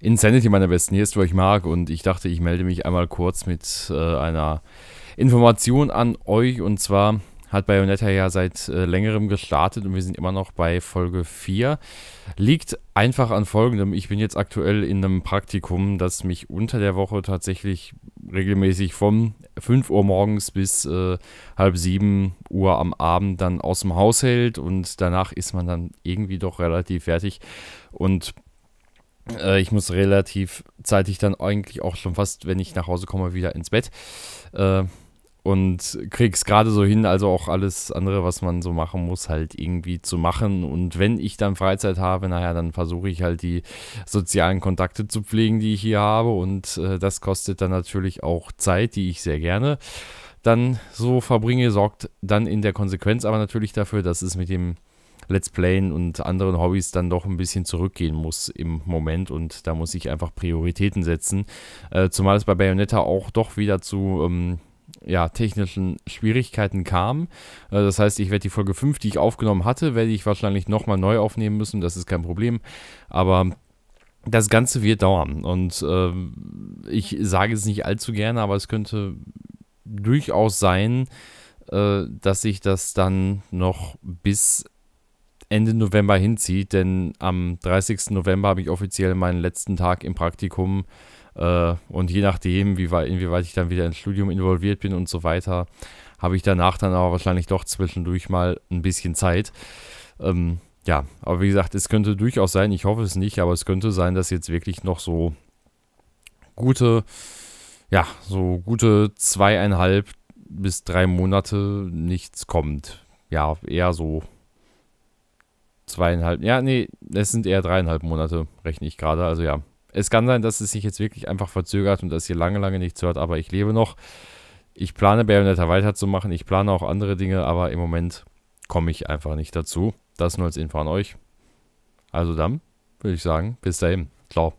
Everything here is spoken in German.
Insanity meine besten. Hier ist, wo ich mag. Und ich dachte, ich melde mich einmal kurz mit äh, einer Information an euch. Und zwar hat Bayonetta ja seit äh, längerem gestartet und wir sind immer noch bei Folge 4. Liegt einfach an folgendem. Ich bin jetzt aktuell in einem Praktikum, das mich unter der Woche tatsächlich regelmäßig von 5 Uhr morgens bis äh, halb 7 Uhr am Abend dann aus dem Haus hält und danach ist man dann irgendwie doch relativ fertig. Und äh, ich muss relativ zeitig dann eigentlich auch schon fast, wenn ich nach Hause komme, wieder ins Bett. Äh, und krieg's gerade so hin, also auch alles andere, was man so machen muss, halt irgendwie zu machen. Und wenn ich dann Freizeit habe, naja, dann versuche ich halt die sozialen Kontakte zu pflegen, die ich hier habe. Und äh, das kostet dann natürlich auch Zeit, die ich sehr gerne dann so verbringe, sorgt dann in der Konsequenz aber natürlich dafür, dass es mit dem Let's Playen und anderen Hobbys dann doch ein bisschen zurückgehen muss im Moment und da muss ich einfach Prioritäten setzen. Äh, zumal es bei Bayonetta auch doch wieder zu ähm, ja, technischen Schwierigkeiten kam. Äh, das heißt, ich werde die Folge 5, die ich aufgenommen hatte, werde ich wahrscheinlich nochmal neu aufnehmen müssen, das ist kein Problem. Aber das Ganze wird dauern und äh, ich sage es nicht allzu gerne, aber es könnte durchaus sein, äh, dass ich das dann noch bis Ende November hinzieht, denn am 30. November habe ich offiziell meinen letzten Tag im Praktikum äh, und je nachdem, wie weit, inwieweit ich dann wieder ins Studium involviert bin und so weiter, habe ich danach dann aber wahrscheinlich doch zwischendurch mal ein bisschen Zeit. Ähm, ja, aber wie gesagt, es könnte durchaus sein, ich hoffe es nicht, aber es könnte sein, dass jetzt wirklich noch so gute, ja, so gute zweieinhalb bis drei Monate nichts kommt. Ja, eher so zweieinhalb, ja, nee, es sind eher dreieinhalb Monate, rechne ich gerade. Also ja, es kann sein, dass es sich jetzt wirklich einfach verzögert und dass ihr lange, lange nichts hört, aber ich lebe noch. Ich plane Bayonetta weiterzumachen, ich plane auch andere Dinge, aber im Moment komme ich einfach nicht dazu. Das nur als Info an euch. Also dann würde ich sagen, bis dahin. Ciao.